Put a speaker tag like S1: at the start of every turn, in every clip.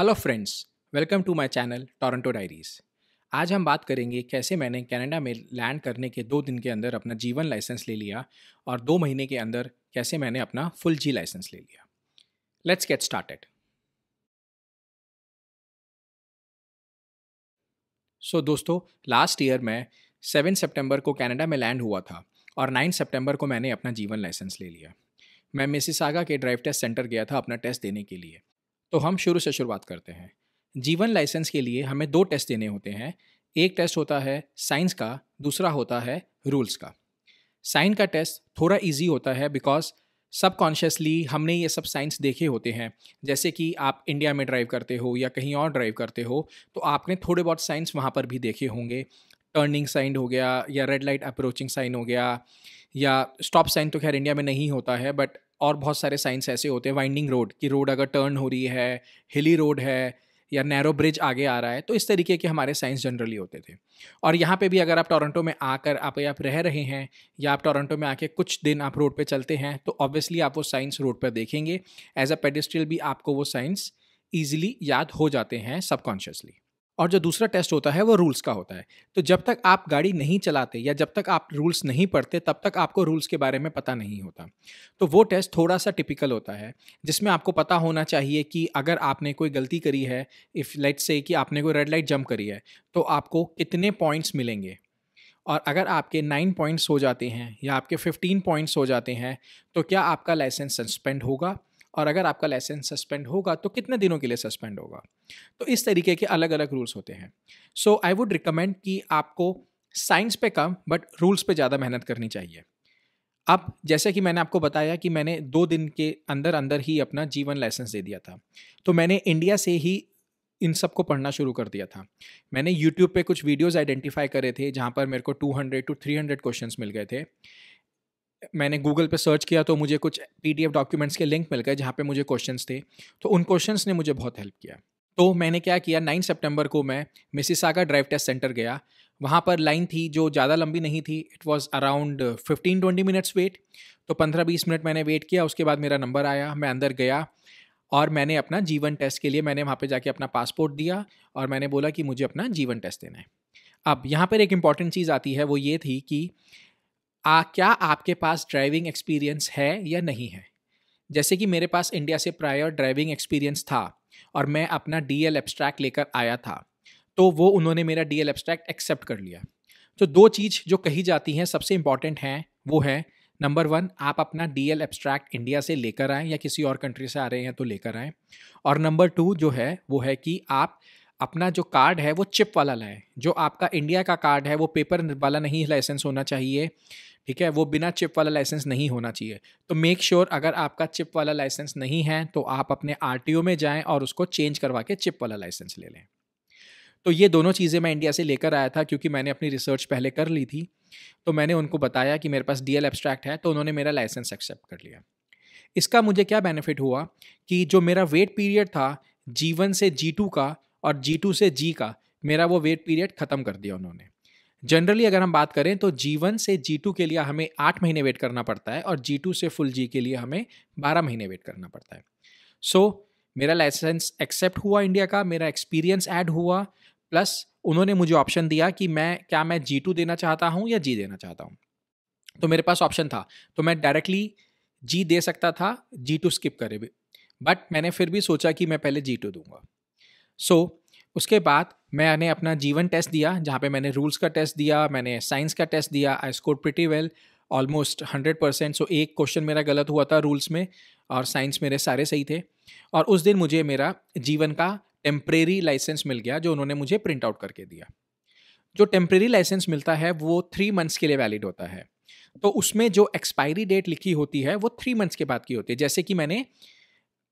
S1: hello friends welcome to my channel Toronto diaries आज हम बात करेंगे कैसे मैंने कनाडा में लैंड करने के दो दिन के अंदर अपना जीवन लाइसेंस ले लिया और दो महीने के अंदर कैसे मैंने अपना फुल जी लाइसेंस ले लिया लेट्स गेट स्टार्टेड सो दोस्तों लास्ट ईयर मैं सेवन सितंबर को कनाडा में लैंड हुआ था और नाइन सितंबर को मैंने अपना जीवन लाइसेंस ले लिया मैं मिसिसागा के ड्राइव टेस्ट सेंटर गया था अपना टेस्ट देने के लिए तो हम शुरू से शुरुआत करते हैं जीवन लाइसेंस के लिए हमें दो टेस्ट देने होते हैं एक टेस्ट होता है साइंस का दूसरा होता है रूल्स का साइन का टेस्ट थोड़ा इजी होता है बिकॉज सबकॉन्शियसली हमने ये सब साइंस देखे होते हैं जैसे कि आप इंडिया में ड्राइव करते हो या कहीं और ड्राइव करते हो तो आपने थोड़े बहुत साइंस वहाँ पर भी देखे होंगे टर्निंग साइन हो गया या रेड लाइट अप्रोचिंग साइन हो गया या स्टॉप साइन तो खैर इंडिया में नहीं होता है बट और बहुत सारे साइंस ऐसे होते हैं वाइंडिंग रोड कि रोड अगर टर्न हो रही है हिली रोड है या नैरो ब्रिज आगे आ रहा है तो इस तरीके के हमारे साइंस जनरली होते थे और यहाँ पे भी अगर आप टोरंटो में आकर आप आप रह रहे हैं या आप टोरंटो में आके कुछ दिन आप रोड पे चलते हैं तो ऑब्वियसली आप वो साइंस रोड पर देखेंगे एज अ पेडिस्ट्रियल भी आपको वो साइंस ईजिली याद हो जाते हैं सबकॉन्शियसली और जो दूसरा टेस्ट होता है वो रूल्स का होता है तो जब तक आप गाड़ी नहीं चलाते या जब तक आप रूल्स नहीं पढ़ते तब तक आपको रूल्स के बारे में पता नहीं होता तो वो टेस्ट थोड़ा सा टिपिकल होता है जिसमें आपको पता होना चाहिए कि अगर आपने कोई गलती करी है इफ़ लेट से कि आपने कोई रेड लाइट जंप करी है तो आपको कितने पॉइंट्स मिलेंगे और अगर आपके नाइन पॉइंट्स हो जाते हैं या आपके फिफ्टीन पॉइंट्स हो जाते हैं तो क्या आपका लाइसेंस सस्पेंड होगा और अगर आपका लाइसेंस सस्पेंड होगा तो कितने दिनों के लिए सस्पेंड होगा तो इस तरीके के अलग अलग रूल्स होते हैं सो आई वुड रिकमेंड कि आपको साइंस पे कम बट रूल्स पे ज़्यादा मेहनत करनी चाहिए अब जैसे कि मैंने आपको बताया कि मैंने दो दिन के अंदर अंदर ही अपना जीवन लाइसेंस दे दिया था तो मैंने इंडिया से ही इन सब को पढ़ना शुरू कर दिया था मैंने यूट्यूब पे कुछ वीडियोस आइडेंटिफाई करे थे जहाँ पर मेरे को 200 टू 300 क्वेश्चंस मिल गए थे मैंने गूगल पे सर्च किया तो मुझे कुछ पी डॉक्यूमेंट्स के लिंक मिल गए जहाँ पे मुझे क्वेश्चन थे तो उन क्वेश्चन ने मुझे बहुत हेल्प किया तो मैंने क्या किया नाइन सितंबर को मैं मिसिसागा ड्राइव टेस्ट सेंटर गया वहाँ पर लाइन थी जो ज़्यादा लंबी नहीं थी it was around fifteen twenty minutes wait तो पंद्रह बीस मिनट मैंने वेट किया उसके बाद मेरा नंबर आया मैं अंदर गया और मैंने अपना जीवन टेस्ट के लिए मैंने वहाँ पे जाके अपना पासपोर्ट दिया और मैंने बोला कि मुझे अपना जीवन टेस्ट देना है अब यहाँ पर एक इम्पॉर्टेंट चीज़ आती है वो ये थी कि आ क्या आपके पास ड्राइविंग एक्सपीरियंस है या नहीं है जैसे कि मेरे पास इंडिया से प्रायर ड्राइविंग एक्सपीरियंस था और मैं अपना डी एल एब्स्ट्रैक्ट लेकर आया था तो वो उन्होंने मेरा डी एल एब्स्ट्रैक्ट एक्सेप्ट कर लिया तो दो चीज़ जो कही जाती हैं सबसे इम्पॉर्टेंट हैं वो है नंबर वन आप अपना डी एल एब्स्ट्रैक्ट इंडिया से लेकर आएँ या किसी और कंट्री से आ रहे हैं तो लेकर आएँ और नंबर टू जो है वो है कि आप अपना जो कार्ड है वो चिप वाला लाएँ जो आपका इंडिया का कार्ड है वो पेपर वाला नहीं लाइसेंस होना चाहिए ठीक है वो बिना चिप वाला लाइसेंस नहीं होना चाहिए तो मेक श्योर sure अगर आपका चिप वाला लाइसेंस नहीं है तो आप अपने आर में जाएँ और उसको चेंज करवा के चिप वाला लाइसेंस ले लें तो ये दोनों चीज़ें मैं इंडिया से लेकर आया था क्योंकि मैंने अपनी रिसर्च पहले कर ली थी तो मैंने उनको बताया कि मेरे पास डीएल एब्स्ट्रैक्ट है तो उन्होंने मेरा लाइसेंस एक्सेप्ट कर लिया इसका मुझे क्या बेनिफिट हुआ कि जो मेरा वेट पीरियड था जीवन से जी टू का और जी टू से जी का मेरा वो वेट पीरियड ख़त्म कर दिया उन्होंने जनरली अगर हम बात करें तो जी वन से जी टू के लिए हमें आठ महीने वेट करना पड़ता है और जी टू से फुल जी के लिए हमें बारह महीने वेट करना पड़ता है सो so, मेरा लाइसेंस एक्सेप्ट हुआ इंडिया का मेरा एक्सपीरियंस ऐड हुआ प्लस उन्होंने मुझे ऑप्शन दिया कि मैं क्या मैं जी टू देना चाहता हूँ या जी देना चाहता हूँ तो मेरे पास ऑप्शन था तो मैं डायरेक्टली जी दे सकता था जी टू स्किप करे भी बट मैंने फिर भी सोचा कि मैं पहले जी टू दूंगा सो so, उसके बाद मैंने अपना जीवन टेस्ट दिया जहाँ पे मैंने रूल्स का टेस्ट दिया मैंने साइंस का टेस्ट दिया I score pretty well almost hundred percent so एक क्वेश्चन मेरा गलत हुआ था रूल्स में और साइंस मेरे सारे सही थे और उस दिन मुझे मेरा जीवन का टेम्प्रेरी लाइसेंस मिल गया जो उन्होंने मुझे प्रिंट आउट करके दिया जो टेम्प्रेरी लाइसेंस मिलता है वो थ्री मंथ्स के लिए वैलिड होता है तो उसमें जो एक्सपायरी डेट लिखी होती है वो थ्री मंथ्स के बाद की होती है जैसे कि मैंने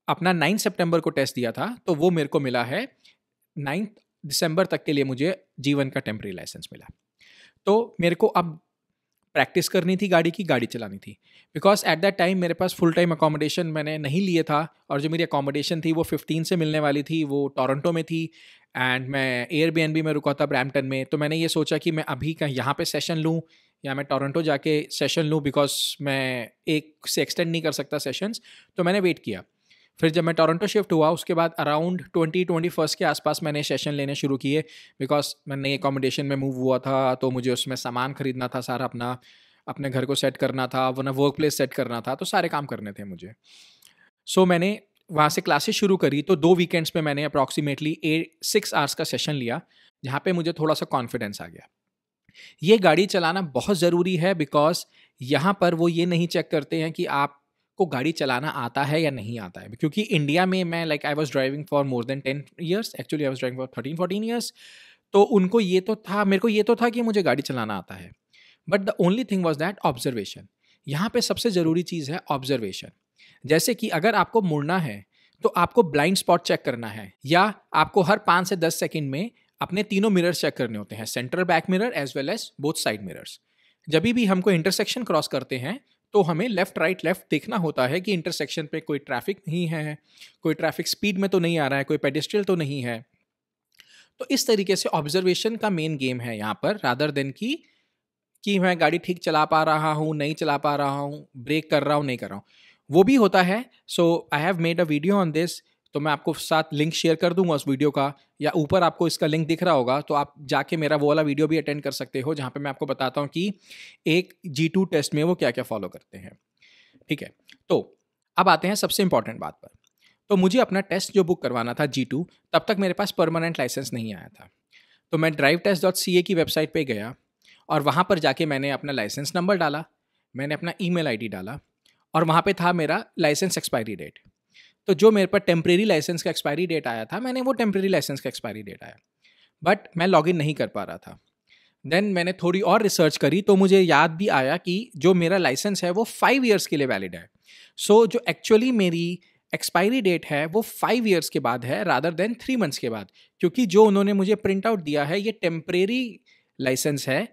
S1: अपना नाइन्थ सेप्टेम्बर को टेस्ट दिया था तो वो मेरे को मिला है नाइन्थ दिसंबर तक के लिए मुझे जीवन का टेम्प्रेरी लाइसेंस मिला तो मेरे को अब प्रैक्टिस करनी थी गाड़ी की गाड़ी चलानी थी बिकॉज एट दैट टाइम मेरे पास फुल टाइम अकोमोडेशन मैंने नहीं लिए था और जो मेरी अकोमोडेशन थी वो फिफ्टीन से मिलने वाली थी वो टोरंटो में थी एंड मैं एन बी में रुका था ब्रैम्पटन में तो मैंने ये सोचा कि मैं अभी कहीं यहाँ पर सेशन लूँ या मैं टोरंटो जाके सेशन लूँ बिकॉज मैं एक से एक्सटेंड नहीं कर सकता सेशंस तो मैंने वेट किया फिर जब मैं टोरंटो शिफ्ट हुआ उसके बाद अराउंड ट्वेंटी ट्वेंटी फर्स्ट के आसपास मैंने सेशन लेने शुरू किए बिकॉज मैं नई अकोमोडेशन में मूव हुआ था तो मुझे उसमें सामान खरीदना था सारा अपना अपने घर को सेट करना था वरना वर्क प्लेस सेट करना था तो सारे काम करने थे मुझे सो so, मैंने वहाँ से क्लासेस शुरू करी तो दो वीकेंड्स में मैंने अप्रॉक्सीमेटली एट सिक्स आवर्स का सेशन लिया जहाँ पे मुझे थोड़ा सा कॉन्फिडेंस आ गया ये गाड़ी चलाना बहुत ज़रूरी है बिकॉज यहाँ पर वो ये नहीं चेक करते हैं कि आप को गाड़ी चलाना आता है या नहीं आता है क्योंकि इंडिया में मैं like I was driving for more than ten years actually I was driving for thirteen fourteen years तो उनको ये तो था मेरे को ये तो था कि मुझे गाड़ी चलाना आता है but the only thing was that observation यहाँ पे सबसे ज़रूरी चीज़ है ऑब्जर्वेशन जैसे कि अगर आपको मुड़ना है तो आपको ब्लाइंड स्पॉट चेक करना है या आपको हर पाँच से दस सेकेंड में अपने तीनों मिरर्स चेक करने होते हैं central back mirror as well as both side mirrors जब भी हमको इंटरसेक्शन क्रॉस करते हैं तो हमें लेफ़्ट राइट लेफ़्ट देखना होता है कि इंटरसेक्शन पे कोई ट्रैफिक नहीं है कोई ट्रैफिक स्पीड में तो नहीं आ रहा है कोई पेडिस्ट्रियल तो नहीं है तो इस तरीके से ऑब्जर्वेशन का मेन गेम है यहाँ पर रादर देन की कि मैं गाड़ी ठीक चला पा रहा हूँ नहीं चला पा रहा हूँ ब्रेक कर रहा हूँ नहीं कर रहा हूँ वो भी होता है so I have made a video on this तो मैं आपको साथ लिंक शेयर कर दूंगा उस वीडियो का या ऊपर आपको इसका लिंक दिख रहा होगा तो आप जाके मेरा वो वाला वीडियो भी अटेंड कर सकते हो जहाँ पे मैं आपको बताता हूँ कि एक जी टू टेस्ट में वो क्या क्या फॉलो करते हैं ठीक है तो अब आते हैं सबसे इंपॉर्टेंट बात पर तो मुझे अपना टेस्ट जो बुक करवाना था जी टू तब तक मेरे पास परमानेंट लाइसेंस नहीं आया था तो मैं drive test dot C A की वेबसाइट पर गया और वहाँ पर जाके मैंने अपना लाइसेंस नंबर डाला मैंने अपना ईमेल आईडी डाला और वहाँ पे था मेरा लाइसेंस एक्सपायरी डेट तो जो मेरे पर टेम्प्रेरी लाइसेंस का एक्सपायरी डेट आया था मैंने वो टेम्प्रेरी लाइसेंस का एक्सपायरी डेट आया बट मैं लॉगिन नहीं कर पा रहा था देन मैंने थोड़ी और रिसर्च करी तो मुझे याद भी आया कि जो मेरा लाइसेंस है वो फाइव ईयर्स के लिए वैलिड है सो so, जो एक्चुअली मेरी एक्सपायरी डेट है वो फाइव ईयर्स के बाद है रादर देन थ्री मंथ्स के बाद क्योंकि जो उन्होंने मुझे प्रिंट आउट दिया है ये टेम्प्रेरी लाइसेंस है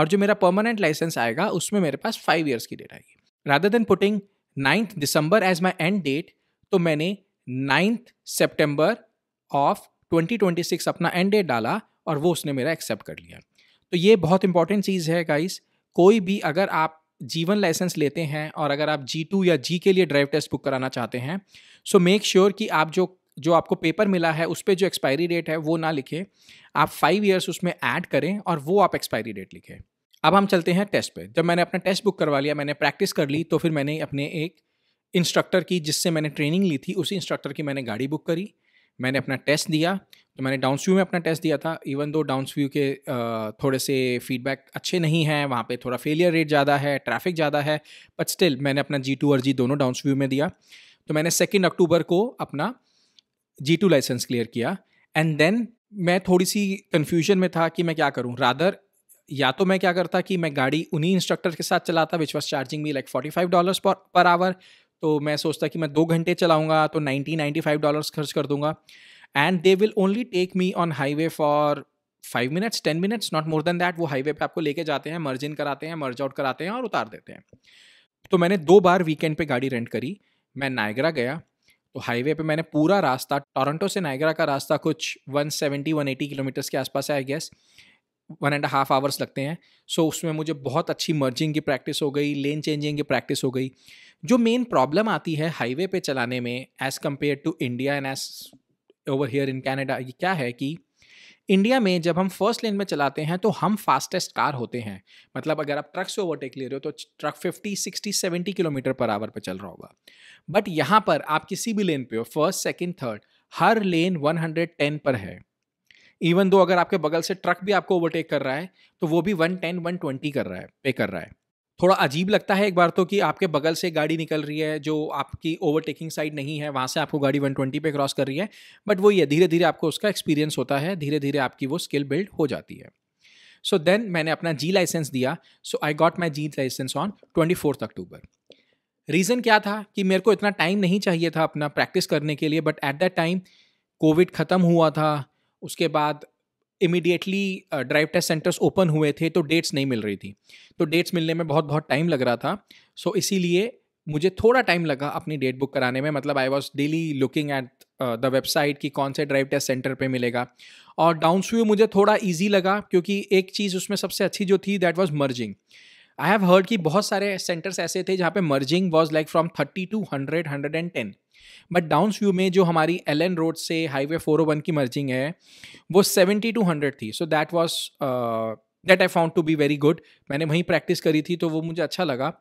S1: और जो मेरा परमानेंट लाइसेंस आएगा उसमें मेरे पास फाइव ईयर्स की डेट आएगी rather than putting ninth December as my end date तो मैंने नाइन्थ सेप्टेम्बर ऑफ 2026 अपना एंड डेट डाला और वो उसने मेरा एक्सेप्ट कर लिया तो ये बहुत इंपॉर्टेंट चीज़ है गाइस कोई भी अगर आप जीवन लाइसेंस लेते हैं और अगर आप जी टू या जी के लिए ड्राइव टेस्ट बुक कराना चाहते हैं सो मेक श्योर कि आप जो जो आपको पेपर मिला है उस पर जो एक्सपायरी डेट है वो ना लिखें आप फाइव ईयर्स उसमें ऐड करें और वो आप एक्सपायरी डेट लिखें अब हम चलते हैं टेस्ट पे जब मैंने अपना टेस्ट बुक करवा लिया मैंने प्रैक्टिस कर ली तो फिर मैंने अपने एक इंस्ट्रक्टर की जिससे मैंने ट्रेनिंग ली थी उसी इंस्ट्रक्टर की मैंने गाड़ी बुक करी मैंने अपना टेस्ट दिया तो मैंने व्यू में अपना टेस्ट दिया था इवन दो व्यू के थोड़े से फीडबैक अच्छे नहीं हैं वहाँ पे थोड़ा फेलियर रेट ज़्यादा है ट्रैफिक ज़्यादा है बट स्टिल मैंने अपना जी टू और जी दोनों व्यू में दिया तो मैंने सेकेंड अक्टूबर को अपना जी टू लाइसेंस क्लियर किया एंड देन मैं थोड़ी सी कन्फ्यूजन में था कि मैं क्या करूँ रादर या तो मैं क्या करता कि मैं गाड़ी उन्हीं इंस्ट्रक्टर के साथ चलाता which was charging me like forty five dollars per hour तो मैं सोचता कि मैं दो घंटे चलाऊँगा तो नाइन्टी नाइन्टी फाइव डॉलर्स खर्च कर दूंगा and they will only take me on highway for five minutes ten minutes not more than that वो हाईवे पे आपको लेके जाते हैं मर्ज इन कराते हैं मर्ज आउट कराते हैं और उतार देते हैं तो मैंने दो बार वीकेंड पे गाड़ी रेंट करी मैं नायगरा गया तो हाईवे पे मैंने पूरा रास्ता टोरंटो से नायगरा का रास्ता कुछ 170 180 किलोमीटर्स के आसपास है I guess one and half hours लगते हैं सो so, उसमें मुझे बहुत अच्छी मर्जिंग की प्रैक्टिस हो गई लेन चेंजिंग की प्रैक्टिस हो गई जो मेन प्रॉब्लम आती है हाईवे पे चलाने में as compare to India and as over here in Canada ये क्या है कि इंडिया में जब हम फर्स्ट लेन में चलाते हैं तो हम फास्टेस्ट कार होते हैं मतलब अगर आप ट्रक से ओवरटेक ले रहे हो तो ट्रक 50, 60, 70 किलोमीटर पर आवर पर चल रहा होगा बट यहाँ पर आप किसी भी लेन पे हो फर्स्ट सेकेंड थर्ड हर लेन 110 पर है इवन दो अगर आपके बगल से ट्रक भी आपको ओवरटेक कर रहा है तो वो भी वन टेन वन ट्वेंटी कर रहा है पे कर रहा है थोड़ा अजीब लगता है एक बार तो कि आपके बगल से गाड़ी निकल रही है जो आपकी ओवरटेकिंग साइड नहीं है वहाँ से आपको गाड़ी वन ट्वेंटी पे क्रॉस कर रही है बट वो ये धीरे धीरे आपको उसका एक्सपीरियंस होता है धीरे धीरे आपकी वो स्किल बिल्ड हो जाती है सो so देन मैंने अपना जी लाइसेंस दिया so I got my G licence on twenty fourth October reason क्या था कि मेरे को इतना टाइम नहीं चाहिए था अपना प्रैक्टिस करने के लिए but at that time covid ख़त्म हुआ था उसके बाद immediately drive test centres open हुए थे तो डेट्स नहीं मिल रही थी तो डेट्स मिलने में बहुत बहुत टाइम लग रहा था सो so, इसीलिए मुझे थोड़ा टाइम लगा अपनी डेट बुक कराने में मतलब I was daily looking at the website कि कौन से ड्राइव टेस्ट सेंटर पे मिलेगा और डाउन स्व्यू मुझे थोड़ा ईजी लगा क्योंकि एक चीज़ उसमें सबसे अच्छी जो थी that was merging I have heard कि बहुत सारे सेंटर्स ऐसे थे जहाँ पे merging was like from thirty to hundred hundred and ten but Downsview में जो हमारी एल एन रोड से हाईवे फोर ओ वन की मर्जिंग है वो सेवेंटी टू हंड्रेड थी so that was that I found to be very good मैंने वहीं प्रैक्टिस करी थी तो वो मुझे अच्छा लगा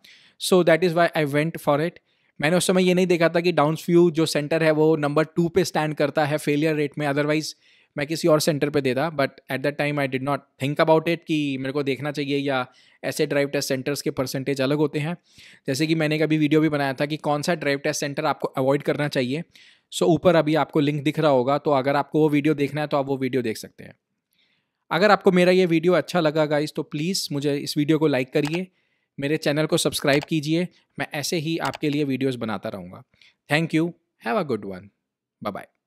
S1: so that is why I went for it मैंने उस समय ये नहीं देखा था कि डाउन व्यू जो सेंटर है वो नंबर टू पे स्टैंड करता है फेलियर रेट में अदरवाइज मैं किसी और सेंटर पे देता but at that time I did not think about it कि मेरे को देखना चाहिए या ऐसे ड्राइव टेस्ट सेंटर्स के परसेंटेज अलग होते हैं जैसे कि मैंने कभी वीडियो भी बनाया था कि कौन सा ड्राइव टेस्ट सेंटर आपको अवॉइड करना चाहिए सो so, ऊपर अभी आपको लिंक दिख रहा होगा तो अगर आपको वो वीडियो देखना है तो आप वो वीडियो देख सकते हैं अगर आपको मेरा ये वीडियो अच्छा लगा गाइस तो प्लीज़ मुझे इस वीडियो को लाइक करिए मेरे चैनल को सब्सक्राइब कीजिए मैं ऐसे ही आपके लिए वीडियोस बनाता रहूँगा thank you have a good one bye bye